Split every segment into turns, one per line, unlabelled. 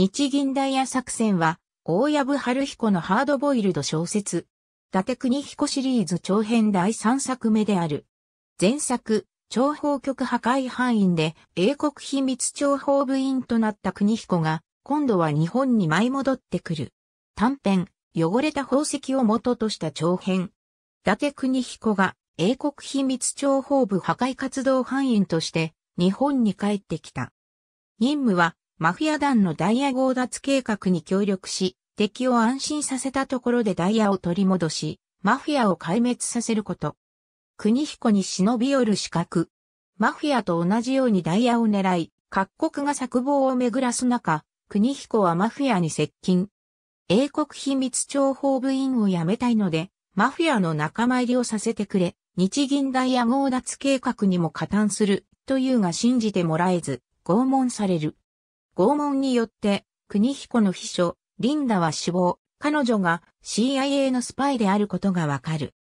日銀ダイヤ作戦は、大藪春彦のハードボイルド小説。伊達邦彦シリーズ長編第3作目である。前作、諜報局破壊範囲で英国秘密諜報部員となった国彦が、今度は日本に舞い戻ってくる。短編、汚れた宝石を元とした長編。伊達邦彦が英国秘密諜報部破壊活動範囲として日本に帰ってきた。任務はマフィア団のダイヤ強奪計画に協力し、敵を安心させたところでダイヤを取り戻し、マフィアを壊滅させること。国彦に忍び寄る資格。マフィアと同じようにダイヤを狙い、各国が策謀を巡らす中、国彦はマフィアに接近。英国秘密情報部員を辞めたいので、マフィアの仲間入りをさせてくれ、日銀ダイヤ強奪計画にも加担する、というが信じてもらえず、拷問される。拷問によって、国彦の秘書、リンダは死亡、彼女が CIA のスパイであることがわかる。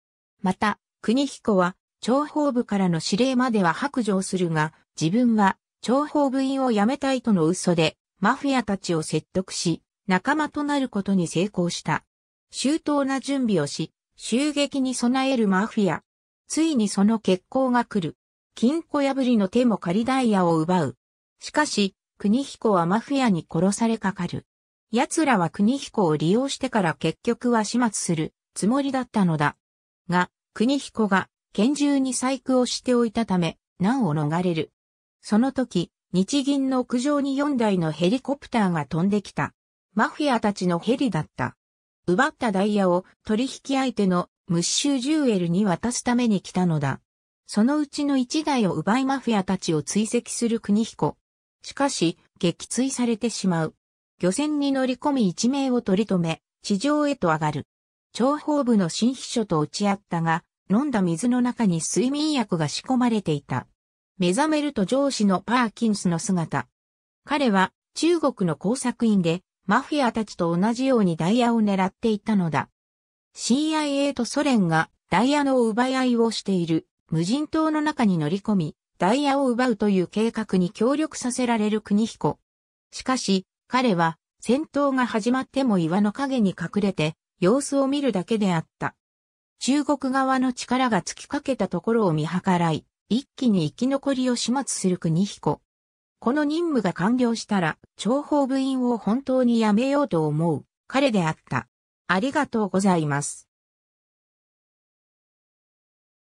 また、国彦は、諜報部からの指令までは白状するが、自分は、諜報部員を辞めたいとの嘘で、マフィアたちを説得し、仲間となることに成功した。周到な準備をし、襲撃に備えるマフィア。ついにその結行が来る。金庫破りの手も借りダイヤを奪う。しかし、国彦はマフィアに殺されかかる。奴らは国彦を利用してから結局は始末するつもりだったのだ。が、国彦が拳銃に細工をしておいたため、難を逃れる。その時、日銀の屋上に4台のヘリコプターが飛んできた。マフィアたちのヘリだった。奪ったダイヤを取引相手のムッシュ・ジュエルに渡すために来たのだ。そのうちの1台を奪いマフィアたちを追跡する国彦。しかし、撃墜されてしまう。漁船に乗り込み一命を取り留め、地上へと上がる。諜報部の新秘書と打ち合ったが、飲んだ水の中に睡眠薬が仕込まれていた。目覚めると上司のパーキンスの姿。彼は中国の工作員でマフィアたちと同じようにダイヤを狙っていたのだ。CIA とソ連がダイヤの奪い合いをしている無人島の中に乗り込み、ダイヤを奪うという計画に協力させられる国彦。しかし、彼は戦闘が始まっても岩の陰に隠れて様子を見るだけであった。中国側の力が尽きかけたところを見計らい、一気に生き残りを始末する国彦。この任務が完了したら、諜報部員を本当にやめようと思う、彼であった。ありがとうございます。